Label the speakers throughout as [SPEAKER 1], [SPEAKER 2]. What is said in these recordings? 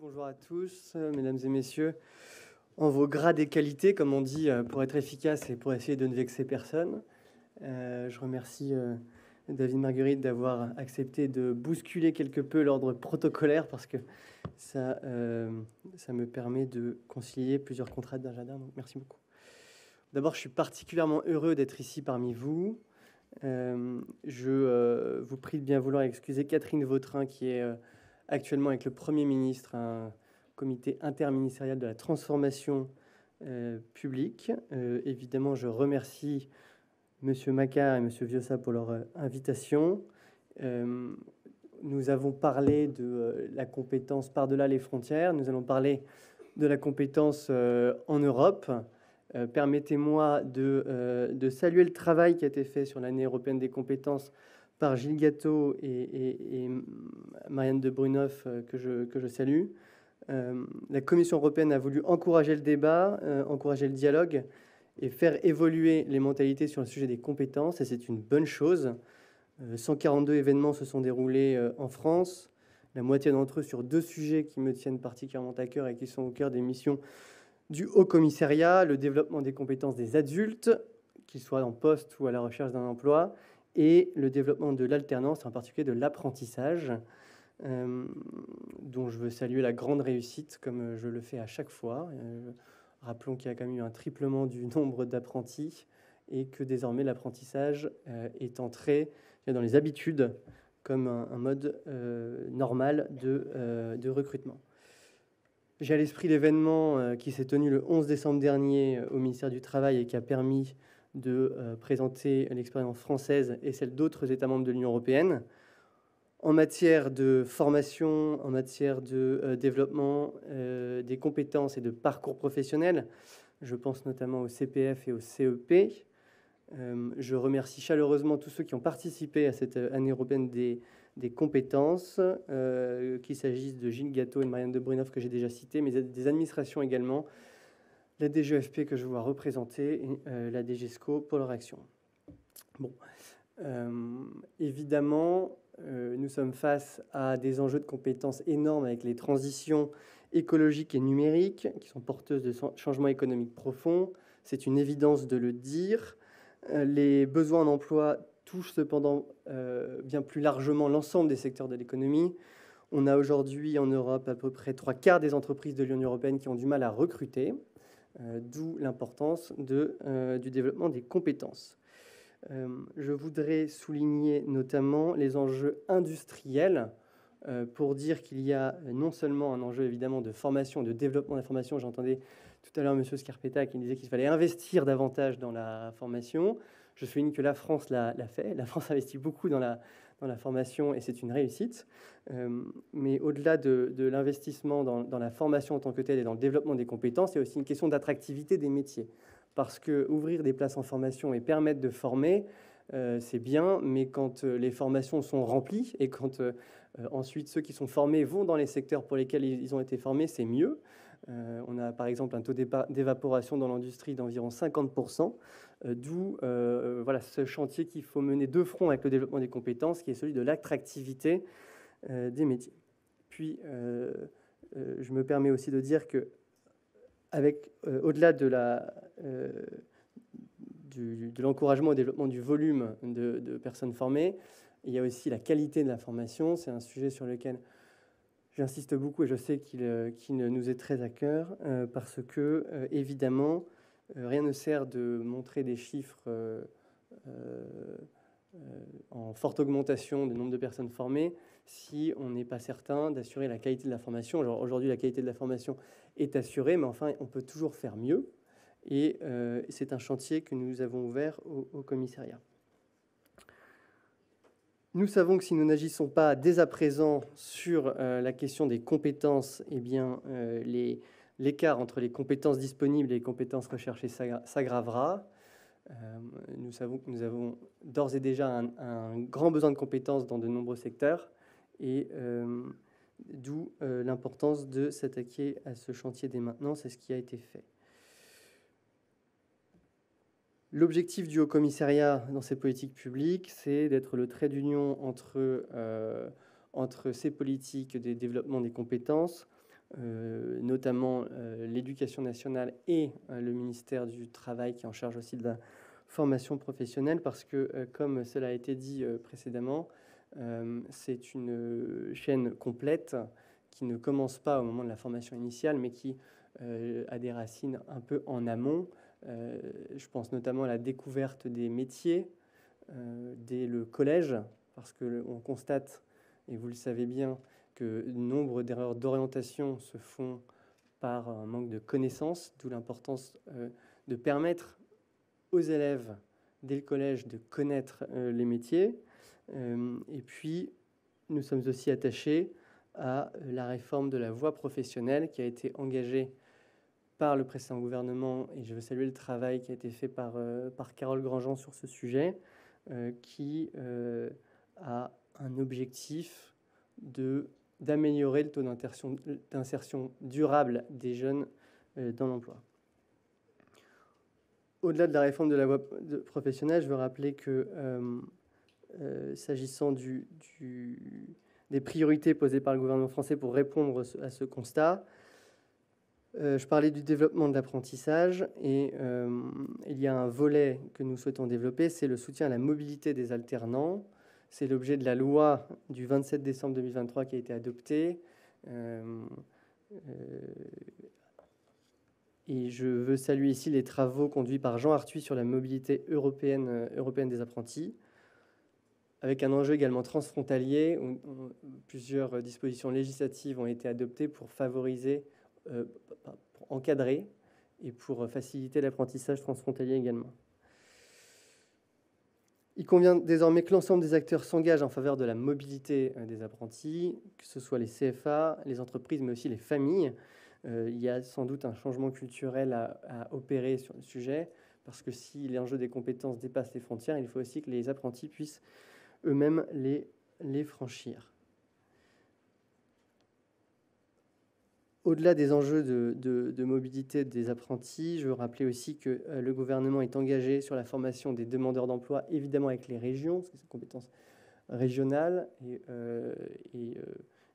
[SPEAKER 1] bonjour à tous, mesdames et messieurs. En vos grades et qualités, comme on dit, euh, pour être efficace et pour essayer de ne vexer personne. Euh, je remercie euh, David Marguerite d'avoir accepté de bousculer quelque peu l'ordre protocolaire parce que ça, ça me permet de concilier plusieurs contrats d'un jardin. merci beaucoup. D'abord, je suis particulièrement heureux d'être ici parmi vous. je vous prie de bien vouloir excuser Catherine Vautrin qui est actuellement avec le Premier ministre un comité interministériel de la transformation euh, publique. Euh, évidemment, je remercie M. Maca et M. Viosa pour leur euh, invitation. nous avons parlé de la compétence par-delà les frontières. Nous allons parler de la compétence en Europe. Permettez-moi de, de saluer le travail qui a été fait sur l'année européenne des compétences par Gilles Gâteau et, Marianne de Brunoff, euh, que je, salue. Euh, la Commission européenne a voulu encourager le débat, euh, encourager le dialogue et faire évoluer les mentalités sur le sujet des compétences, et c'est une bonne chose. 142 événements se sont déroulés en France, la moitié d'entre eux sur deux sujets qui me tiennent particulièrement à cœur et qui sont au cœur des missions du Haut Commissariat, le développement des compétences des adultes, qu'ils soient en poste ou à la recherche d'un emploi, et le développement de l'alternance, en particulier de l'apprentissage, euh, dont je veux saluer la grande réussite, comme je le fais à chaque fois. Euh, rappelons qu'il y a quand même eu un triplement du nombre d'apprentis et que désormais l'apprentissage euh, est entré dans les habitudes comme un, mode normal de, de recrutement. J'ai à l'esprit l'événement qui s'est tenu le 11 décembre dernier au ministère du Travail et qui a permis de euh, présenter l'expérience française et celle d'autres États membres de l'Union européenne en matière de formation, en matière de euh, développement euh, des compétences et de parcours professionnels, Je pense notamment au CPF et au CEP. je remercie chaleureusement tous ceux qui ont participé à cette année européenne des, compétences, qu'il s'agisse de Gilles Gâteau et de Marianne de Brunoff que j'ai déjà cité, mais des administrations également, la DGFP que je vois représenter et euh, la DGESCO pour leur action. Bon, euh, évidemment, euh, nous sommes face à des enjeux de compétences énormes avec les transitions écologiques et numériques qui sont porteuses de changements économiques profonds. C'est une évidence de le dire. Les besoins en emploi touchent cependant bien plus largement l'ensemble des secteurs de l'économie. On a aujourd'hui en Europe à peu près trois quarts des entreprises de l'Union européenne qui ont du mal à recruter. Euh, d'où l'importance euh, du développement des compétences. Euh, je voudrais souligner notamment les enjeux industriels pour dire qu'il y a non seulement un enjeu évidemment de formation, de développement de la formation, j'entendais tout à l'heure M. Scarpetta qui disait qu'il fallait investir davantage dans la formation. Je souligne que la France l'a fait, la France investit beaucoup dans la, dans la formation et c'est une réussite. Euh, mais au-delà de, de l'investissement dans, dans, la formation en tant que telle et dans le développement des compétences, il y a aussi une question d'attractivité des métiers. Parce que ouvrir des places en formation et permettre de former, euh, c'est bien, mais quand euh, les formations sont remplies et quand ensuite ceux qui sont formés vont dans les secteurs pour lesquels ils, ils ont été formés, c'est mieux. on a par exemple un taux d'évaporation dans l'industrie d'environ 50%. Euh, d'où euh, euh, voilà, ce chantier qu'il faut mener de front avec le développement des compétences, qui est celui de l'attractivité des métiers. Puis, je me permets aussi de dire que, avec, au-delà de la, de l'encouragement au développement du volume de, personnes formées, il y a aussi la qualité de la formation. C'est un sujet sur lequel j'insiste beaucoup et je sais qu'il, nous est très à cœur, parce que, évidemment, euh, rien ne sert de montrer des chiffres euh, euh, en forte augmentation du nombre de personnes formées si on n'est pas certain d'assurer la qualité de la formation. Aujourd'hui, la qualité de la formation est assurée, mais enfin, on peut toujours faire mieux. Et c'est un chantier que nous avons ouvert au, commissariat. Nous savons que si nous n'agissons pas dès à présent sur la question des compétences, eh bien, les, l'écart entre les compétences disponibles et les compétences recherchées s'aggravera. Euh, nous savons que nous avons d'ores et déjà un, grand besoin de compétences dans de nombreux secteurs et euh, d'où euh, l'importance de s'attaquer à ce chantier dès maintenant. C'est ce qui a été fait. L'objectif du Haut Commissariat dans ces politiques publiques, c'est d'être le trait d'union entre, entre ces politiques des développement des compétences, euh, notamment euh, l'éducation nationale et euh, le ministère du Travail qui en charge aussi de la formation professionnelle, parce que, comme cela a été dit précédemment, c'est une chaîne complète qui ne commence pas au moment de la formation initiale, mais qui a des racines un peu en amont. je pense notamment à la découverte des métiers dès le collège, parce que constate, et vous le savez bien, que nombre d'erreurs d'orientation se font par un manque de connaissances, d'où l'importance euh, de permettre aux élèves dès le collège de connaître euh, les métiers. Euh, et puis, nous sommes aussi attachés à la réforme de la voie professionnelle qui a été engagée par le précédent gouvernement, et je veux saluer le travail qui a été fait par, par Carole Grandjean sur ce sujet, qui a un objectif de d'améliorer le taux d'insertion durable des jeunes euh, dans l'emploi. Au-delà de la réforme de la voie professionnelle, je veux rappeler que euh, euh, s'agissant des priorités posées par le gouvernement français pour répondre à ce constat, je parlais du développement de l'apprentissage et il y a un volet que nous souhaitons développer, c'est le soutien à la mobilité des alternants c'est l'objet de la loi du 27 décembre 2023 qui a été adoptée. Euh, euh, et je veux saluer ici les travaux conduits par Jean Arthuis sur la mobilité européenne, euh, des apprentis, avec un enjeu également transfrontalier. plusieurs dispositions législatives ont été adoptées pour favoriser, pour encadrer et pour faciliter l'apprentissage transfrontalier également. Il convient désormais que l'ensemble des acteurs s'engagent en faveur de la mobilité euh, des apprentis, que ce soit les CFA, les entreprises, mais aussi les familles. Euh, il y a sans doute un changement culturel à, opérer sur le sujet, parce que si l'enjeu des compétences dépasse les frontières, il faut aussi que les apprentis puissent eux-mêmes les franchir. Au-delà des enjeux de, mobilité des apprentis, je veux rappeler aussi que euh, le gouvernement est engagé sur la formation des demandeurs d'emploi, évidemment avec les régions, parce que c'est une compétence régionale. Et, euh, euh,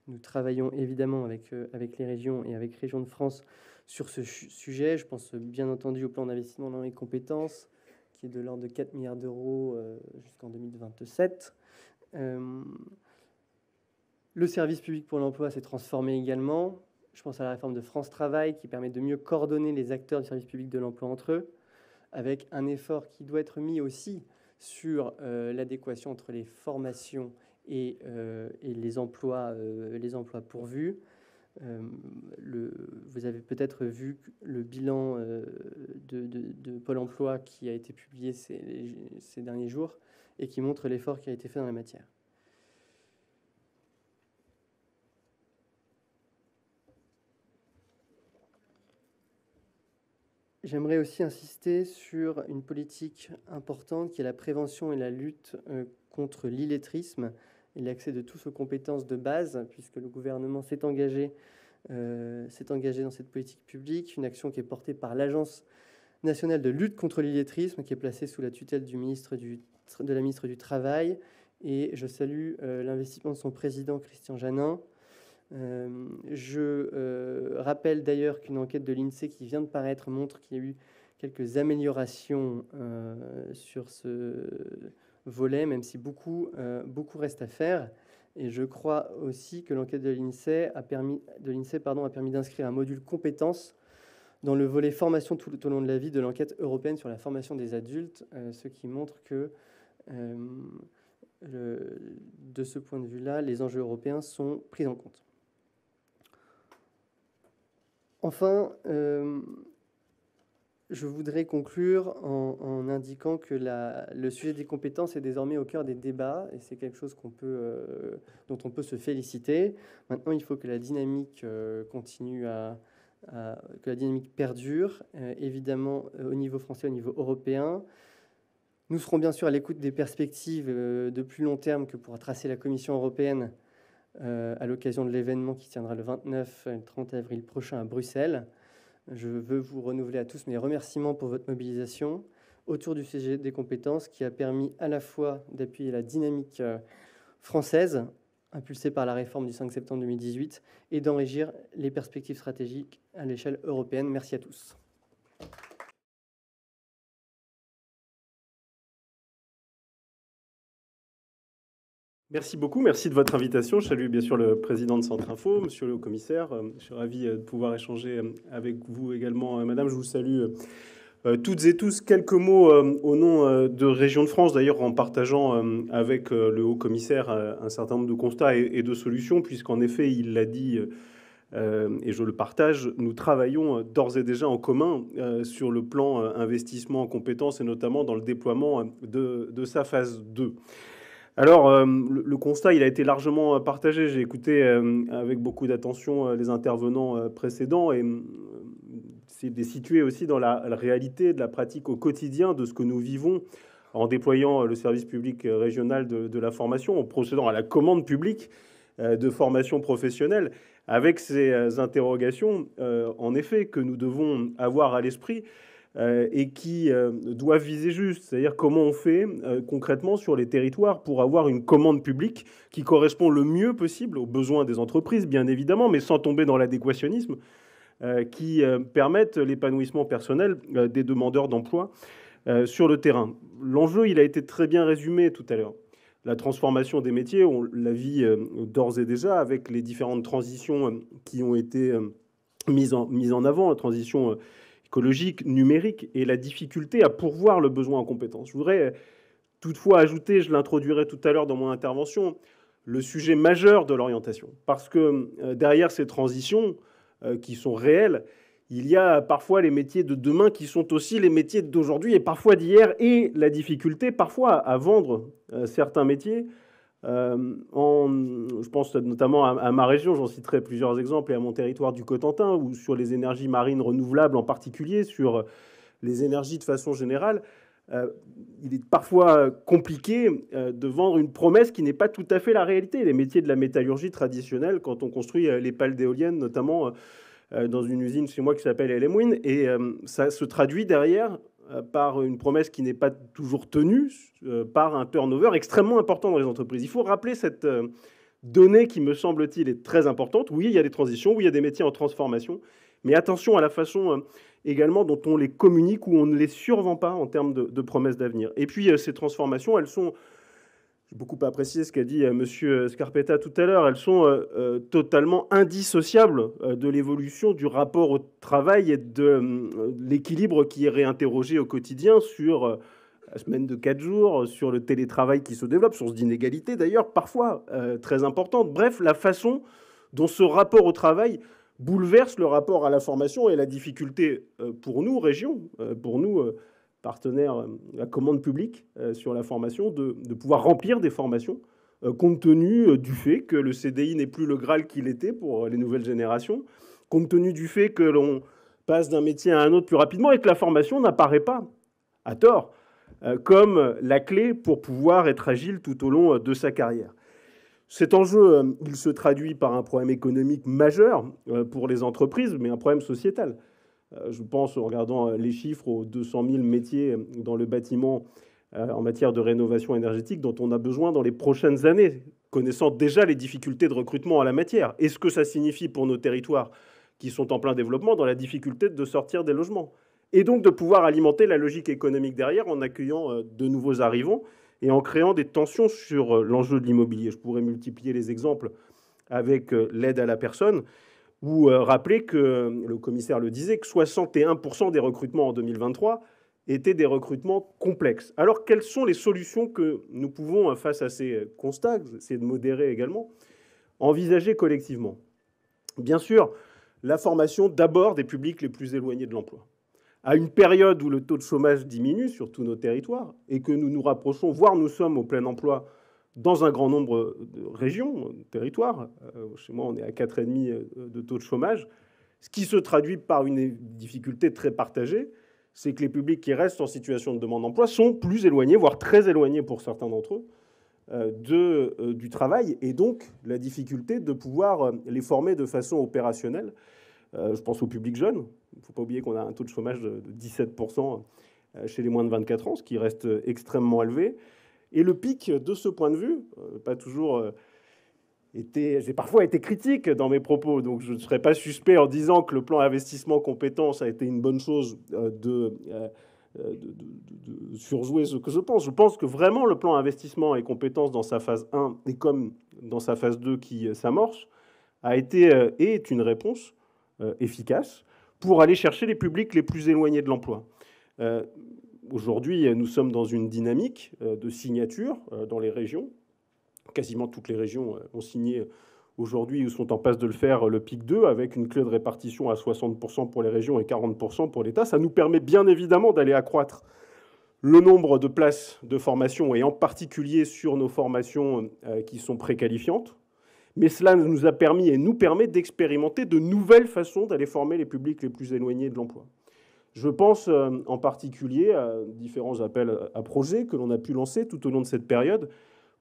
[SPEAKER 1] nous travaillons évidemment avec, avec les régions et avec Région de France sur ce sujet. Je pense bien entendu au plan d'investissement dans les compétences, qui est de l'ordre de 4 milliards d'euros jusqu'en 2027. Le service public pour l'emploi s'est transformé également. Je pense à la réforme de France Travail qui permet de mieux coordonner les acteurs du service public de l'emploi entre eux, avec un effort qui doit être mis aussi sur euh, l'adéquation entre les formations et, euh, euh, les, emplois, pourvus. vous avez peut-être vu le bilan de, Pôle Emploi qui a été publié ces, ces derniers jours et qui montre l'effort qui a été fait dans la matière. J'aimerais aussi insister sur une politique importante qui est la prévention et la lutte euh, contre l'illettrisme et l'accès de tous aux compétences de base, puisque le gouvernement s'est engagé, euh, engagé dans cette politique publique, une action qui est portée par l'Agence nationale de lutte contre l'illettrisme, qui est placée sous la tutelle du ministre de la ministre du Travail. Et je salue euh, l'investissement de son président, Christian Janin, euh, je euh, rappelle d'ailleurs qu'une enquête de l'INSEE qui vient de paraître montre qu'il y a eu quelques améliorations euh, sur ce volet, même si beaucoup, reste à faire. Et je crois aussi que l'enquête de l'INSEE e, a permis, d'inscrire un module compétences dans le volet formation tout, au long de la vie de l'enquête européenne sur la formation des adultes, ce qui montre que de ce point de vue-là, les enjeux européens sont pris en compte. Enfin, euh, je voudrais conclure en, indiquant que le sujet des compétences est désormais au cœur des débats et c'est quelque chose euh, dont on peut se féliciter. Maintenant, il faut que la dynamique euh, continue que la dynamique perdure, évidemment au niveau français, au niveau européen. Nous serons bien sûr à l'écoute des perspectives de plus long terme que pourra tracer la Commission européenne euh, à l'occasion de l'événement qui tiendra le 29 et le 30 avril prochain à Bruxelles. Je veux vous renouveler à tous mes remerciements pour votre mobilisation autour du CG des compétences qui a permis à la fois d'appuyer la dynamique euh, française impulsée par la réforme du 5 septembre 2018 et d'enrichir les perspectives stratégiques à l'échelle européenne. Merci à tous.
[SPEAKER 2] Merci beaucoup, merci de votre invitation. Je salue bien sûr le président de Centre Info, monsieur le haut commissaire. Euh, je suis ravi euh, de pouvoir échanger euh, avec vous également, madame. Je vous salue toutes et tous. Quelques mots au nom de Région de France, d'ailleurs en partageant avec le haut commissaire un certain nombre de constats et de solutions, puisqu'en effet, il l'a dit. et je le partage, nous travaillons d'ores et déjà en commun sur le plan investissement en compétences et notamment dans le déploiement de, de sa phase 2. Alors, euh, le, constat, il a été largement euh, partagé. J'ai écouté euh, avec beaucoup d'attention les intervenants précédents et c'est situé aussi dans la, réalité de la pratique au quotidien de ce que nous vivons en déployant le service public régional de, la formation, en procédant à la commande publique de formation professionnelle, avec ces interrogations, en effet, que nous devons avoir à l'esprit. Euh, et qui euh, doivent viser juste, c'est-à-dire comment on fait euh, concrètement sur les territoires pour avoir une commande publique qui correspond le mieux possible aux besoins des entreprises, bien évidemment, mais sans tomber dans l'adéquationnisme, qui permettent l'épanouissement personnel des demandeurs d'emploi sur le terrain. L'enjeu, il a été très bien résumé tout à l'heure la transformation des métiers, on la vit d'ores et déjà avec les différentes transitions qui ont été mises en, mises en avant, la transition écologique, numérique, et la difficulté à pourvoir le besoin en compétences. Je voudrais euh, toutefois ajouter, je l'introduirai tout à l'heure dans mon intervention, le sujet majeur de l'orientation. Parce que euh, derrière ces transitions euh, qui sont réelles, il y a parfois les métiers de demain qui sont aussi les métiers d'aujourd'hui et parfois d'hier, et la difficulté parfois à vendre certains métiers euh, en, je pense notamment à, ma région, j'en citerai plusieurs exemples, et à mon territoire du Cotentin, ou sur les énergies marines renouvelables en particulier, sur les énergies de façon générale, euh, il est parfois compliqué euh, de vendre une promesse qui n'est pas tout à fait la réalité. Les métiers de la métallurgie traditionnelle, quand on construit les pales d'éoliennes, notamment dans une usine chez moi qui s'appelle LMWin, et ça se traduit derrière euh, par une promesse qui n'est pas toujours tenue, euh, par un turnover extrêmement important dans les entreprises. Il faut rappeler cette euh, donnée qui, me semble-t-il, est très importante. Oui, il y a des transitions, oui, il y a des métiers en transformation, mais attention à la façon également dont on les communique ou on ne les survend pas en termes de, de promesses d'avenir. Et puis, ces transformations, elles sont j'ai beaucoup apprécié ce qu'a dit euh, M. Euh, Scarpetta tout à l'heure. Elles sont euh, totalement indissociables de l'évolution du rapport au travail et de l'équilibre qui est réinterrogé au quotidien sur la semaine de 4 jours, sur le télétravail qui se développe, source d'inégalité d'ailleurs, parfois très importante. Bref, la façon dont ce rapport au travail bouleverse le rapport à la formation et la difficulté pour nous, région, pour nous, partenaires, euh, la commande publique euh, sur la formation, de, de, pouvoir remplir des formations, euh, compte tenu du fait que le CDI n'est plus le Graal qu'il était pour les nouvelles générations, compte tenu du fait que l'on passe d'un métier à un autre plus rapidement et que la formation n'apparaît pas, à tort, comme la clé pour pouvoir être agile tout au long de sa carrière. Cet enjeu, il se traduit par un problème économique majeur pour les entreprises, mais un problème sociétal. Euh, je pense, en regardant euh, les chiffres, aux 200 000 métiers euh, dans le bâtiment en matière de rénovation énergétique dont on a besoin dans les prochaines années, connaissant déjà les difficultés de recrutement à la matière. Et ce que ça signifie pour nos territoires qui sont en plein développement dans la difficulté de sortir des logements. Et donc de pouvoir alimenter la logique économique derrière en accueillant de nouveaux arrivants et en créant des tensions sur l'enjeu de l'immobilier. Je pourrais multiplier les exemples avec l'aide à la personne. Ou euh, rappeler que, euh, le commissaire le disait, que 61% des recrutements en 2023 étaient des recrutements complexes. Alors quelles sont les solutions que nous pouvons, euh, face à ces constats, c'est de modérer également, envisager collectivement Bien sûr, la formation d'abord des publics les plus éloignés de l'emploi. À une période où le taux de chômage diminue sur tous nos territoires et que nous nous rapprochons, voire nous sommes au plein emploi dans un grand nombre de régions, de territoires. Euh, chez moi, on est à 4,5 euh, de taux de chômage. Ce qui se traduit par une difficulté très partagée, c'est que les publics qui restent en situation de demande d'emploi sont plus éloignés, voire très éloignés pour certains d'entre eux, euh, de, du travail et donc la difficulté de pouvoir les former de façon opérationnelle. je pense au public jeune. Il ne faut pas oublier qu'on a un taux de chômage de 17% chez les moins de 24 ans, ce qui reste extrêmement élevé. Et le pic, de ce point de vue, euh, pas toujours euh, j'ai parfois été critique dans mes propos, donc je ne serais pas suspect en disant que le plan investissement compétence a été une bonne chose euh, de, surjouer ce que je pense. Je pense que vraiment le plan investissement et compétence dans sa phase 1 et comme dans sa phase 2 qui s'amorce a été est une réponse efficace pour aller chercher les publics les plus éloignés de l'emploi. Aujourd'hui, nous sommes dans une dynamique euh, de signature euh, dans les régions. Quasiment toutes les régions euh, ont signé aujourd'hui ou sont en passe de le faire le PIC 2 avec une clé de répartition à 60% pour les régions et 40% pour l'État. Ça nous permet bien évidemment d'aller accroître le nombre de places de formation et en particulier sur nos formations qui sont préqualifiantes. Mais cela nous a permis et nous permet d'expérimenter de nouvelles façons d'aller former les publics les plus éloignés de l'emploi. Je pense euh, en particulier à différents appels à projets que l'on a pu lancer tout au long de cette période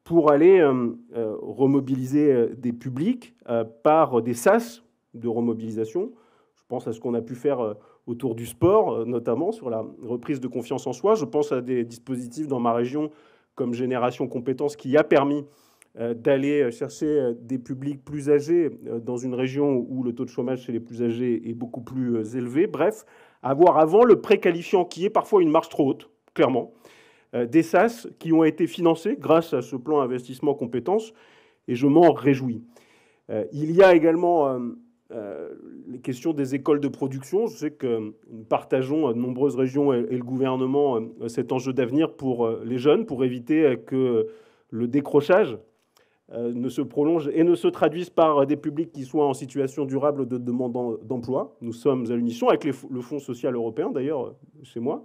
[SPEAKER 2] pour aller euh, euh, remobiliser des publics par des SAS de remobilisation. Je pense à ce qu'on a pu faire autour du sport, notamment sur la reprise de confiance en soi. Je pense à des dispositifs dans ma région comme Génération Compétences qui a permis d'aller chercher des publics plus âgés dans une région où le taux de chômage chez les plus âgés est beaucoup plus élevé. Bref, avoir avant le préqualifiant qui est parfois une marche trop haute, clairement. Euh, des SAS qui ont été financés grâce à ce plan investissement compétences et je m'en réjouis. Euh, il y a également euh, les questions des écoles de production. Je sais que nous partageons, de nombreuses régions et le gouvernement, cet enjeu d'avenir pour les jeunes, pour éviter que le décrochage euh, ne se prolongent et ne se traduisent par des publics qui soient en situation durable de demande d'emploi. Nous sommes à l'unisson avec le Fonds social européen, d'ailleurs, chez moi,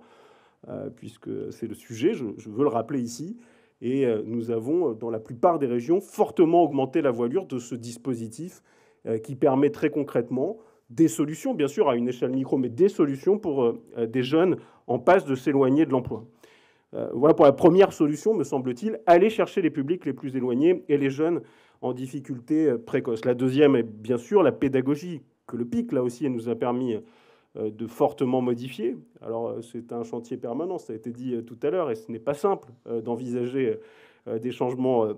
[SPEAKER 2] euh, puisque c'est le sujet, je, veux le rappeler ici. Et euh, nous avons, dans la plupart des régions, fortement augmenté la voilure de ce dispositif qui permet très concrètement des solutions, bien sûr à une échelle micro, mais des solutions pour des jeunes en passe de s'éloigner de l'emploi. Euh, voilà pour la première solution, me semble-t-il, aller chercher les publics les plus éloignés et les jeunes en difficulté euh, précoce. La deuxième est bien sûr la pédagogie, que le PIC, là aussi, elle nous a permis euh, de fortement modifier. Alors c'est un chantier permanent, ça a été dit tout à l'heure, et ce n'est pas simple d'envisager des changements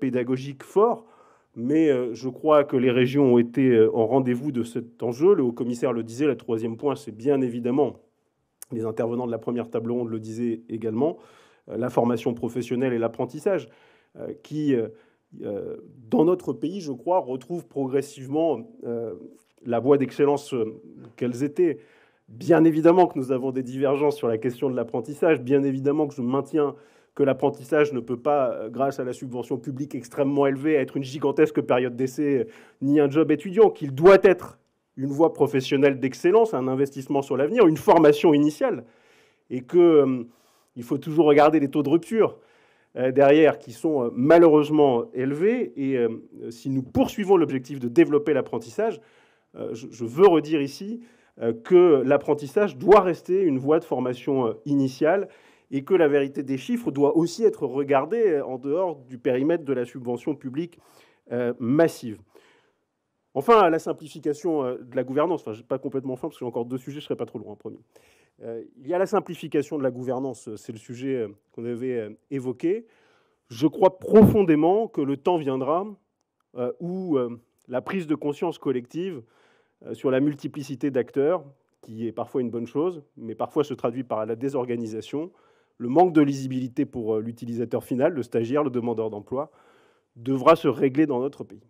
[SPEAKER 2] pédagogiques forts. Mais je crois que les régions ont été en rendez-vous de cet enjeu. Le haut-commissaire le disait, le troisième point, c'est bien évidemment les intervenants de la première table ronde le disaient également, euh, la formation professionnelle et l'apprentissage, euh, qui, euh, dans notre pays, je crois, retrouvent progressivement la voie d'excellence qu'elles étaient. Bien évidemment que nous avons des divergences sur la question de l'apprentissage, bien évidemment que je maintiens que l'apprentissage ne peut pas, grâce à la subvention publique extrêmement élevée, être une gigantesque période d'essai ni un job étudiant, qu'il doit être une voie professionnelle d'excellence, un investissement sur l'avenir, une formation initiale, et qu'il euh, faut toujours regarder les taux de rupture euh, derrière, qui sont euh, malheureusement élevés. Et si nous poursuivons l'objectif de développer l'apprentissage, je, je, veux redire ici que l'apprentissage doit rester une voie de formation initiale et que la vérité des chiffres doit aussi être regardée en dehors du périmètre de la subvention publique massive. Enfin, la simplification euh, de la gouvernance, enfin, pas complètement fin parce que j'ai encore deux sujets, je ne serai pas trop loin, hein, promis. Euh, il y a la simplification de la gouvernance, euh, c'est le sujet qu'on avait évoqué. Je crois profondément que le temps viendra où la prise de conscience collective sur la multiplicité d'acteurs, qui est parfois une bonne chose, mais parfois se traduit par la désorganisation, le manque de lisibilité pour l'utilisateur final, le stagiaire, le demandeur d'emploi, devra se régler dans notre pays.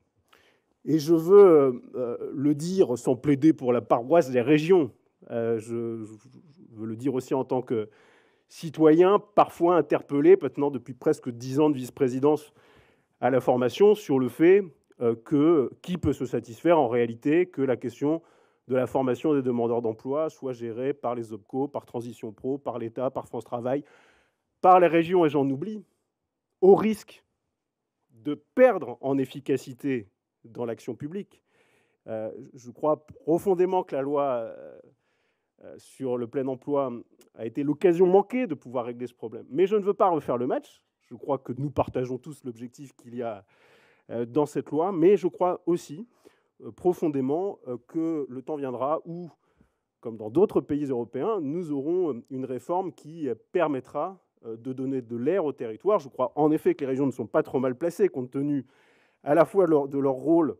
[SPEAKER 2] Et je veux euh, euh, le dire sans plaider pour la paroisse des régions. Euh, je, veux le dire aussi en tant que citoyen, parfois interpellé, maintenant depuis presque dix ans de vice-présidence à la formation, sur le fait que qui peut se satisfaire en réalité que la question de la formation des demandeurs d'emploi soit gérée par les OPCO, par Transition Pro, par l'État, par France Travail, par les régions, et j'en oublie, au risque de perdre en efficacité dans l'action publique. Euh, je crois profondément que la loi euh, euh, sur le plein emploi a été l'occasion manquée de pouvoir régler ce problème. Mais je ne veux pas refaire le match. Je crois que nous partageons tous l'objectif qu'il y a dans cette loi, mais je crois aussi profondément que le temps viendra où, comme dans d'autres pays européens, nous aurons une réforme qui permettra de donner de l'air au territoire. Je crois en effet que les régions ne sont pas trop mal placées compte tenu à la fois de leur rôle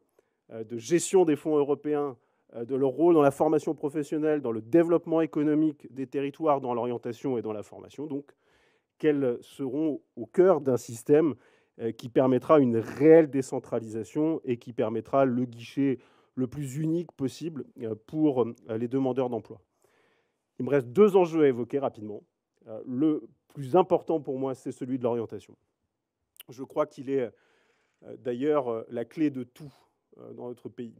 [SPEAKER 2] euh, de gestion des fonds européens, euh, de leur rôle dans la formation professionnelle, dans le développement économique des territoires, dans l'orientation et dans la formation, donc qu'elles seront au cœur d'un système euh, qui permettra une réelle décentralisation et qui permettra le guichet le plus unique possible pour les demandeurs d'emploi. Il me reste deux enjeux à évoquer rapidement. Le plus important pour moi, c'est celui de l'orientation. Je crois qu'il est euh, d'ailleurs euh, la clé de tout euh, dans notre pays.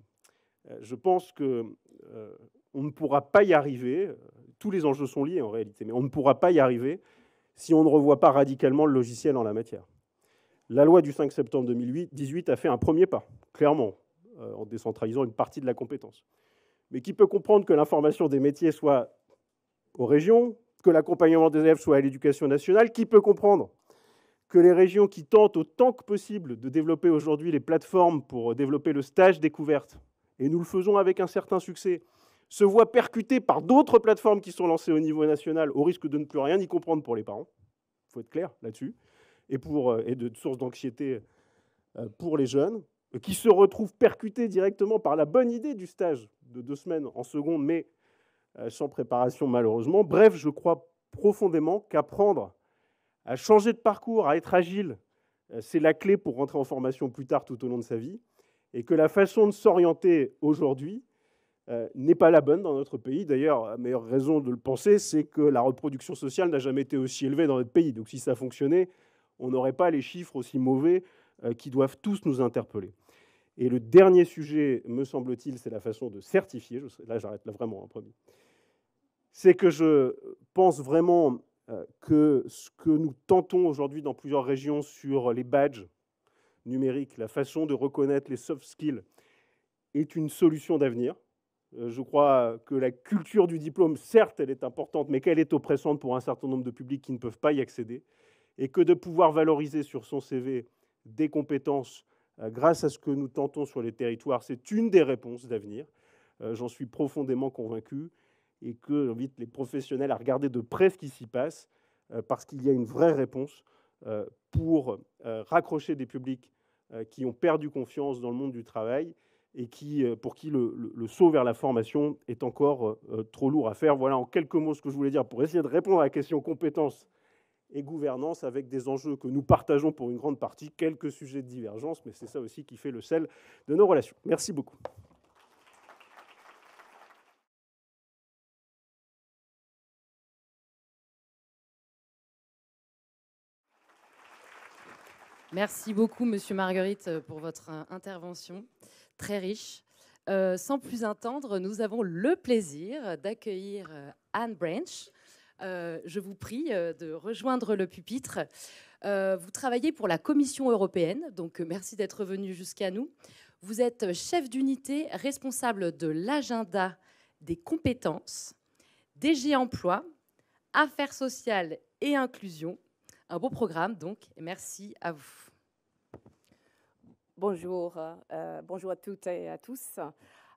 [SPEAKER 2] Je pense que on ne pourra pas y arriver, tous les enjeux sont liés en réalité, mais on ne pourra pas y arriver si on ne revoit pas radicalement le logiciel en la matière. La loi du 5 septembre 2018 a fait un premier pas, clairement, en décentralisant une partie de la compétence. Mais qui peut comprendre que l'information des métiers soit aux régions, que l'accompagnement des élèves soit à l'éducation nationale Qui peut comprendre que les régions qui tentent autant que possible de développer aujourd'hui les plateformes pour euh, développer le stage découverte, et nous le faisons avec un certain succès, se voient percutées par d'autres plateformes qui sont lancées au niveau national, au risque de ne plus rien y comprendre pour les parents, il faut être clair là-dessus, et, euh, et de source d'anxiété euh, pour les jeunes, qui se retrouvent percutés directement par la bonne idée du stage de deux semaines en seconde, mais sans préparation malheureusement. Bref, je crois profondément qu'apprendre à changer de parcours, à être agile, euh, c'est la clé pour rentrer en formation plus tard tout au long de sa vie, et que la façon de s'orienter aujourd'hui euh, n'est pas la bonne dans notre pays. D'ailleurs, la meilleure raison de le penser, c'est que la reproduction sociale n'a jamais été aussi élevée dans notre pays. Donc si ça fonctionnait, on n'aurait pas les chiffres aussi mauvais euh, qui doivent tous nous interpeller. Et le dernier sujet, me semble-t-il, c'est la façon de certifier. là, j'arrête là vraiment, en hein, premier. C'est que je pense vraiment euh, que ce que nous tentons aujourd'hui dans plusieurs régions sur les badges numériques, la façon de reconnaître les soft skills, est une solution d'avenir. Euh, je crois que la culture du diplôme, certes, elle est importante, mais qu'elle est oppressante pour un certain nombre de publics qui ne peuvent pas y accéder. Et que de pouvoir valoriser sur son CV des compétences euh, grâce à ce que nous tentons sur les territoires, c'est une des réponses d'avenir. J'en suis profondément convaincu et que j'invite les professionnels à regarder de près ce qui s'y passe, euh, parce qu'il y a une vraie réponse euh, pour euh, raccrocher des publics qui ont perdu confiance dans le monde du travail et qui, pour qui le, saut vers la formation est encore trop lourd à faire. Voilà en quelques mots ce que je voulais dire pour essayer de répondre à la question compétences et gouvernance avec des enjeux que nous partageons pour une grande partie, quelques sujets de divergence, mais c'est ça aussi qui fait le sel de nos relations. Merci beaucoup.
[SPEAKER 1] Merci beaucoup, Monsieur Marguerite, euh, pour votre euh, intervention très riche. Euh, sans plus attendre, nous avons le plaisir d'accueillir Anne Branch. je vous prie de rejoindre le pupitre. vous travaillez pour la Commission européenne, donc merci d'être venu jusqu'à nous. Vous êtes chef d'unité responsable de l'agenda des compétences, DG Emploi, Affaires sociales et inclusion un beau programme, donc, et merci à vous.
[SPEAKER 3] Bonjour, euh, bonjour à toutes et à tous.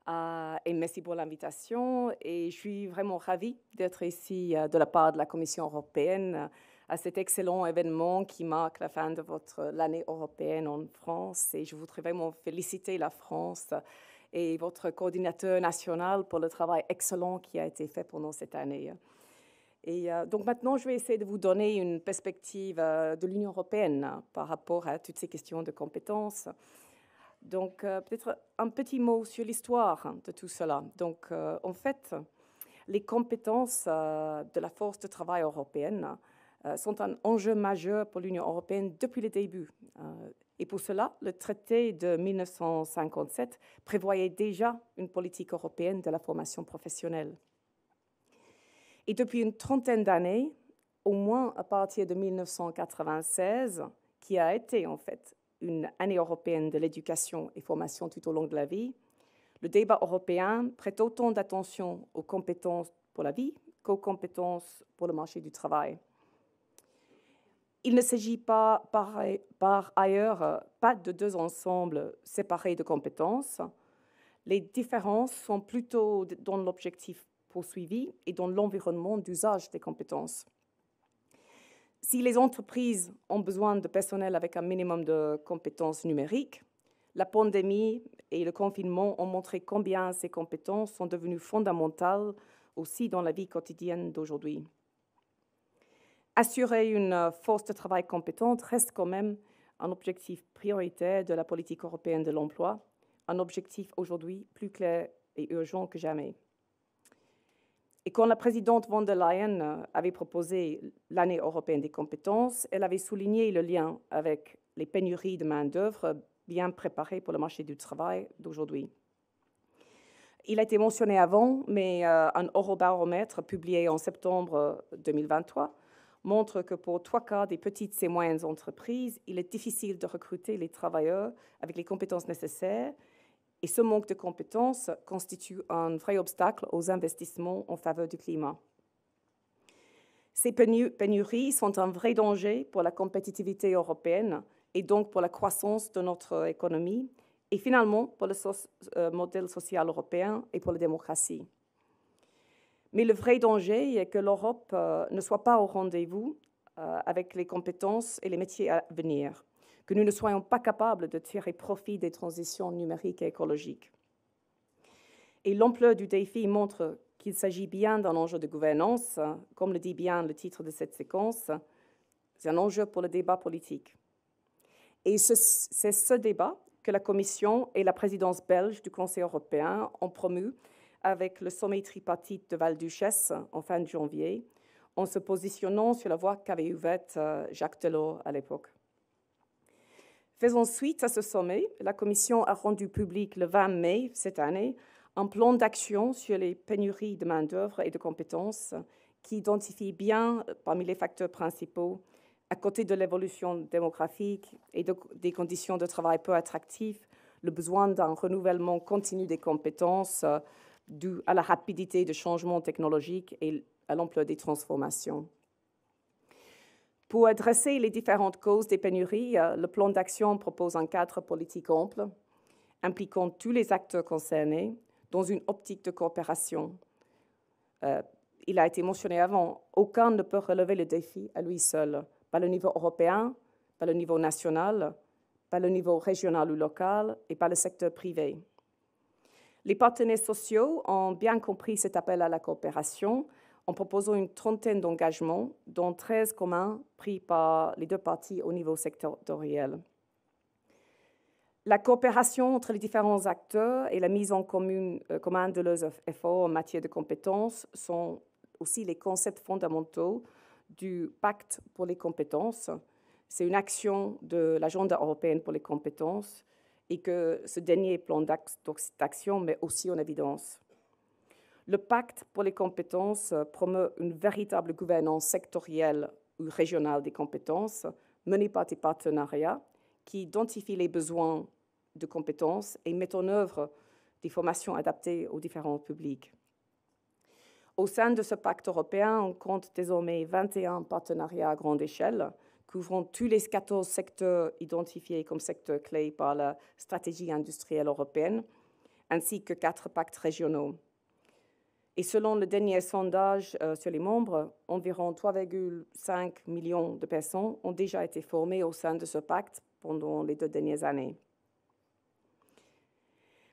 [SPEAKER 3] Euh, et merci pour l'invitation. Et je suis vraiment ravie d'être ici euh, de la part de la Commission européenne à cet excellent événement qui marque la fin de votre l'année européenne en France. Et je voudrais vraiment féliciter la France et votre coordinateur national pour le travail excellent qui a été fait pendant cette année. Et euh, donc maintenant, je vais essayer de vous donner une perspective euh, de l'Union européenne hein, par rapport à toutes ces questions de compétences. Donc euh, peut-être un petit mot sur l'histoire hein, de tout cela. Donc en fait, les compétences de la force de travail européenne sont un enjeu majeur pour l'Union européenne depuis le début. Et pour cela, le traité de 1957 prévoyait déjà une politique européenne de la formation professionnelle. Et depuis une trentaine d'années, au moins à partir de 1996, qui a été en fait une année européenne de l'éducation et formation tout au long de la vie, le débat européen prête autant d'attention aux compétences pour la vie qu'aux compétences pour le marché du travail. Il ne s'agit pas, par, ailleurs, pas de deux ensembles séparés de compétences. Les différences sont plutôt dans l'objectif suivi et dans l'environnement d'usage des compétences. Si les entreprises ont besoin de personnel avec un minimum de compétences numériques, la pandémie et le confinement ont montré combien ces compétences sont devenues fondamentales aussi dans la vie quotidienne d'aujourd'hui. Assurer une force de travail compétente reste quand même un objectif prioritaire de la politique européenne de l'emploi, un objectif aujourd'hui plus clair et urgent que jamais. Et quand la présidente von der Leyen euh, avait proposé l'année européenne des compétences, elle avait souligné le lien avec les pénuries de main-d'œuvre bien préparées pour le marché du travail d'aujourd'hui. Il a été mentionné avant, mais euh, un eurobaromètre publié en septembre 2023 euh, montre que pour trois quarts des petites et moyennes entreprises, il est difficile de recruter les travailleurs avec les compétences nécessaires et ce manque de compétences constitue un vrai obstacle aux investissements en faveur du climat. Ces pénuries sont un vrai danger pour la compétitivité européenne et donc pour la croissance de notre économie et finalement pour le euh, modèle social européen et pour la démocratie. Mais le vrai danger est que l'Europe euh, ne soit pas au rendez-vous euh, avec les compétences et les métiers à venir que nous ne soyons pas capables de tirer profit des transitions numériques et écologiques. Et l'ampleur du défi montre qu'il s'agit bien d'un enjeu de gouvernance, comme le dit bien le titre de cette séquence, c'est un enjeu pour le débat politique. Et c'est ce, débat que la Commission et la présidence belge du Conseil européen ont promu avec le sommet tripartite de Val-Duchesse en fin de janvier, en se positionnant sur la voie qu'avait ouverte euh, Jacques Delors à l'époque. Faisant suite à ce sommet, la Commission a rendu public le 20 mai cette année un plan d'action sur les pénuries de main-d'œuvre et de compétences qui identifie bien euh, parmi les facteurs principaux, à côté de l'évolution démographique et des conditions de travail peu attractives, le besoin d'un renouvellement continu des compétences euh, dû à la rapidité des changements technologiques et à l'ampleur des transformations. Pour adresser les différentes causes des pénuries, euh, le plan d'action propose un cadre politique ample impliquant tous les acteurs concernés dans une optique de coopération. Euh, il a été mentionné avant, aucun ne peut relever le défi à lui seul, pas le niveau européen, pas le niveau national, pas le niveau régional ou local et pas le secteur privé. Les partenaires sociaux ont bien compris cet appel à la coopération en proposant une trentaine d'engagements, dont 13 communs pris par les deux parties au niveau sectoriel. La coopération entre les différents acteurs et la mise en commune, euh, commun de leurs efforts en matière de compétences sont aussi les concepts fondamentaux du pacte pour les compétences. C'est une action de l'agenda européenne pour les compétences et que ce dernier plan d'action met aussi en évidence. Le pacte pour les compétences euh, promeut une véritable gouvernance sectorielle ou régionale des compétences menée par des partenariats qui identifient les besoins de compétences et mettent en œuvre des formations adaptées aux différents publics. Au sein de ce pacte européen, on compte désormais 21 partenariats à grande échelle, couvrant tous les 14 secteurs identifiés comme secteurs clés par la stratégie industrielle européenne, ainsi que quatre pactes régionaux. Et selon le dernier sondage euh, sur les membres, environ 3,5 millions de personnes ont déjà été formées au sein de ce pacte pendant les deux dernières années.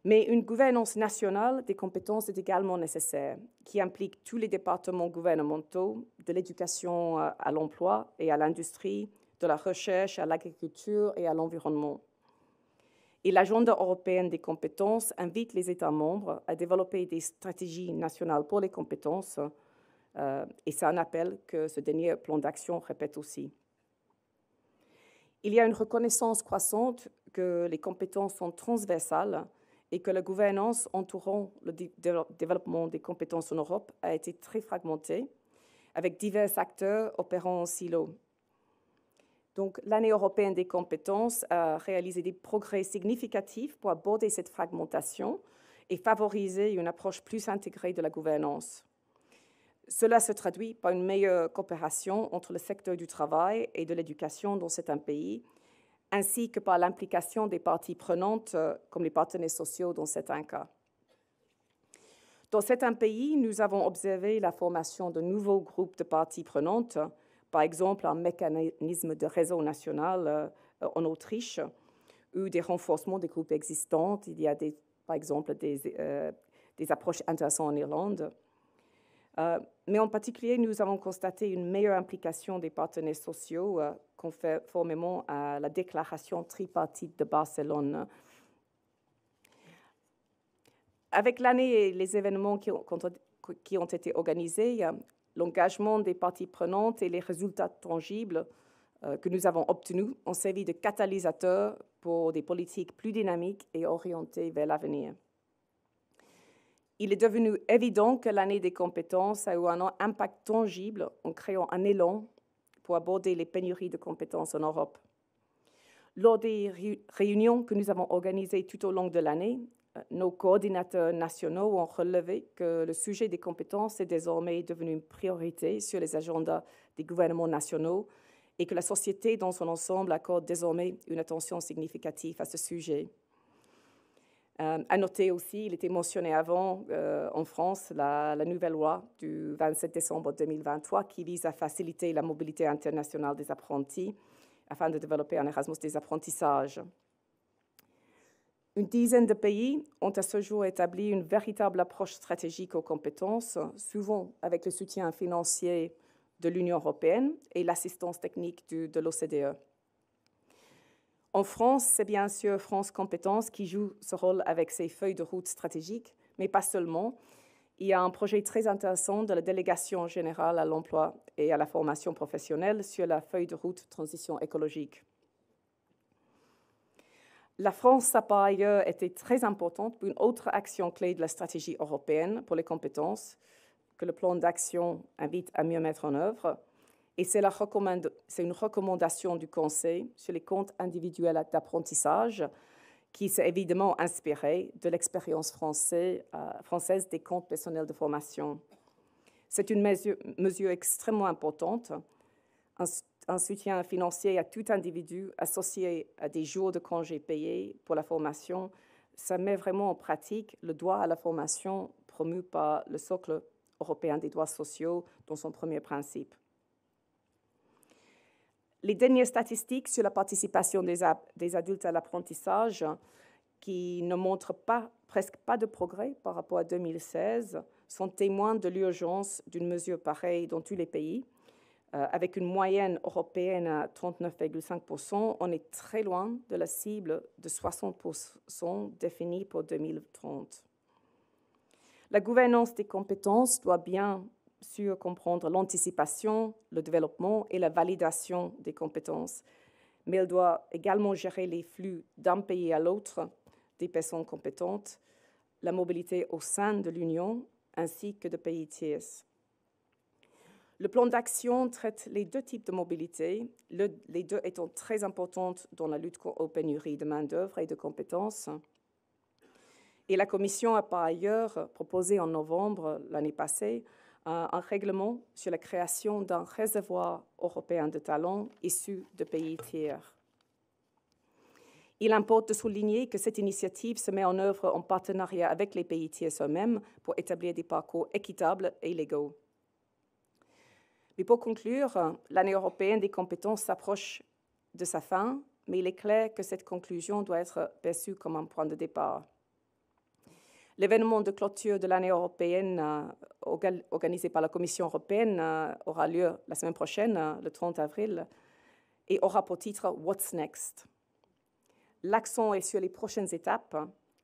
[SPEAKER 3] Mais une gouvernance nationale des compétences est également nécessaire, qui implique tous les départements gouvernementaux, de l'éducation euh, à l'emploi et à l'industrie, de la recherche à l'agriculture et à l'environnement. Et l'agenda européen des compétences invite les États membres à développer des stratégies nationales pour les compétences. Euh, et c'est un appel que ce dernier plan d'action répète aussi. Il y a une reconnaissance croissante que les compétences sont transversales et que la gouvernance entourant le développement des compétences en Europe a été très fragmentée, avec divers acteurs opérant en silo. Donc, l'année européenne des compétences a réalisé des progrès significatifs pour aborder cette fragmentation et favoriser une approche plus intégrée de la gouvernance. Cela se traduit par une meilleure coopération entre le secteur du travail et de l'éducation dans certains pays, ainsi que par l'implication des parties prenantes, euh, comme les partenaires sociaux dans certains cas. Dans certains pays, nous avons observé la formation de nouveaux groupes de parties prenantes par exemple un mécanisme de réseau national euh, en Autriche ou des renforcements des groupes existants. Il y a des, par exemple des, euh, approches intéressantes en Irlande. Euh, mais en particulier, nous avons constaté une meilleure implication des partenaires sociaux conformément à la déclaration tripartite de Barcelone. Avec l'année et les événements qui ont, qui ont été organisés, l'engagement des parties prenantes et les résultats tangibles euh, que nous avons obtenus ont servi de catalyseur pour des politiques plus dynamiques et orientées vers l'avenir. Il est devenu évident que l'année des compétences a eu un impact tangible en créant un élan pour aborder les pénuries de compétences en Europe. Lors des réunions que nous avons organisées tout au long de l'année, euh, nos coordinateurs nationaux ont relevé que le sujet des compétences est désormais devenu une priorité sur les agendas des gouvernements nationaux et que la société dans son ensemble accorde désormais une attention significative à ce sujet. Euh, à noter aussi, il était mentionné avant euh, en France la, la, nouvelle loi du 27 décembre 2023 qui vise à faciliter la mobilité internationale des apprentis afin de développer un Erasmus des apprentissages. Une dizaine de pays ont à ce jour établi une véritable approche stratégique aux compétences, souvent avec le soutien financier de l'Union européenne et l'assistance technique de, l'OCDE. En France, c'est bien sûr France Compétences qui joue ce rôle avec ses feuilles de route stratégiques, mais pas seulement. Il y a un projet très intéressant de la délégation générale à l'emploi et à la formation professionnelle sur la feuille de route transition écologique. La France a par ailleurs été très importante pour une autre action clé de la stratégie européenne pour les compétences que le plan d'action invite à mieux mettre en œuvre. Et c'est une recommandation du Conseil sur les comptes individuels d'apprentissage qui s'est évidemment inspirée de l'expérience euh, française, des comptes personnels de formation. C'est une mesure extrêmement importante un soutien financier à tout individu associé à des jours de congés payés pour la formation, ça met vraiment en pratique le droit à la formation promu par le socle européen des droits sociaux dans son premier principe. Les dernières statistiques sur la participation des, adultes à l'apprentissage, qui ne montrent presque pas de progrès par rapport à 2016, sont témoins de l'urgence d'une mesure pareille dans tous les pays euh, avec une moyenne européenne à 39,5%, on est très loin de la cible de 60% définie pour 2030. La gouvernance des compétences doit bien sûr comprendre l'anticipation, le développement et la validation des compétences, mais elle doit également gérer les flux d'un pays à l'autre des personnes compétentes, la mobilité au sein de l'Union ainsi que de pays tiers. Le plan d'action traite les deux types de mobilité, les deux étant très importantes dans la lutte aux pénuries de main-d'œuvre et de compétences. Et la Commission a par ailleurs proposé en novembre l'année passée un, un règlement sur la création d'un réservoir européen de talents issus de pays tiers. Il importe de souligner que cette initiative se met en œuvre en partenariat avec les pays tiers eux-mêmes pour établir des parcours équitables et légaux. Mais pour conclure, l'année européenne des compétences s'approche de sa fin, mais il est clair que cette conclusion doit être perçue comme un point de départ. L'événement de clôture de l'année européenne euh, organisé par la Commission européenne euh, aura lieu la semaine prochaine, euh, le 30 avril, et aura pour titre What's Next. L'accent est sur les prochaines étapes,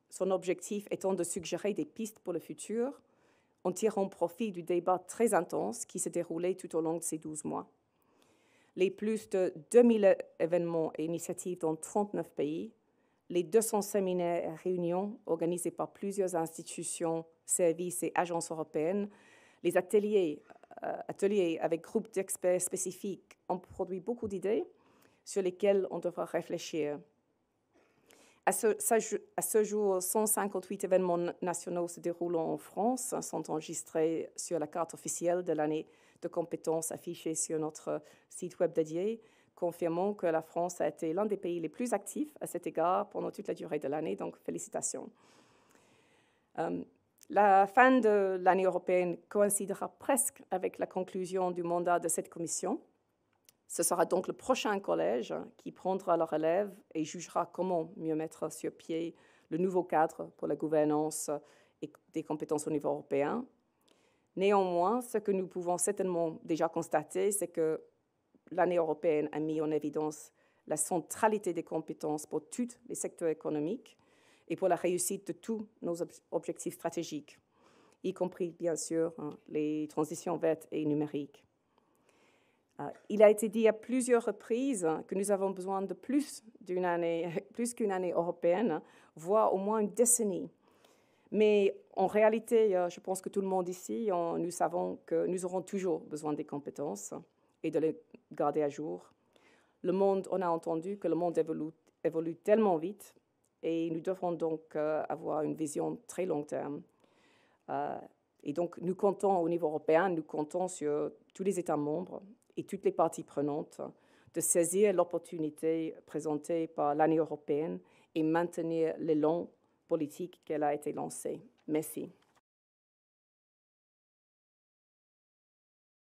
[SPEAKER 3] son objectif étant de suggérer des pistes pour le futur en tirant profit du débat très intense qui s'est déroulé tout au long de ces 12 mois. Les plus de 2000 événements et initiatives dans 39 pays, les 200 séminaires et réunions organisés par plusieurs institutions, services et agences européennes, les ateliers, euh, ateliers avec groupes d'experts spécifiques ont produit beaucoup d'idées sur lesquelles on devra réfléchir à ce, à jour, 158 événements nationaux se déroulant en France sont enregistrés sur la carte officielle de l'année de compétences affichée sur notre euh, site web dédié, confirmant que la France a été l'un des pays les plus actifs à cet égard pendant toute la durée de l'année, donc félicitations. Euh, la fin de l'année européenne coïncidera presque avec la conclusion du mandat de cette commission ce sera donc le prochain collège qui prendra le relève et jugera comment mieux mettre sur pied le nouveau cadre pour la gouvernance et des compétences au niveau européen. Néanmoins, ce que nous pouvons certainement déjà constater, c'est que l'année européenne a mis en évidence la centralité des compétences pour tous les secteurs économiques et pour la réussite de tous nos objectifs stratégiques, y compris bien sûr hein, les transitions vertes et numériques. Euh, il a été dit à plusieurs reprises que nous avons besoin de plus qu'une année européenne, voire au moins une décennie. Mais en réalité, euh, je pense que tout le monde ici, nous savons que nous aurons toujours besoin des compétences et de les garder à jour. Le monde, on a entendu que le monde évolue, tellement vite et nous devrons donc euh, avoir une vision très long terme. et donc, nous comptons au niveau européen, nous comptons sur tous les États membres et toutes les parties prenantes de saisir l'opportunité présentée par l'année européenne et maintenir l'élan politique qu'elle a été lancée. Merci.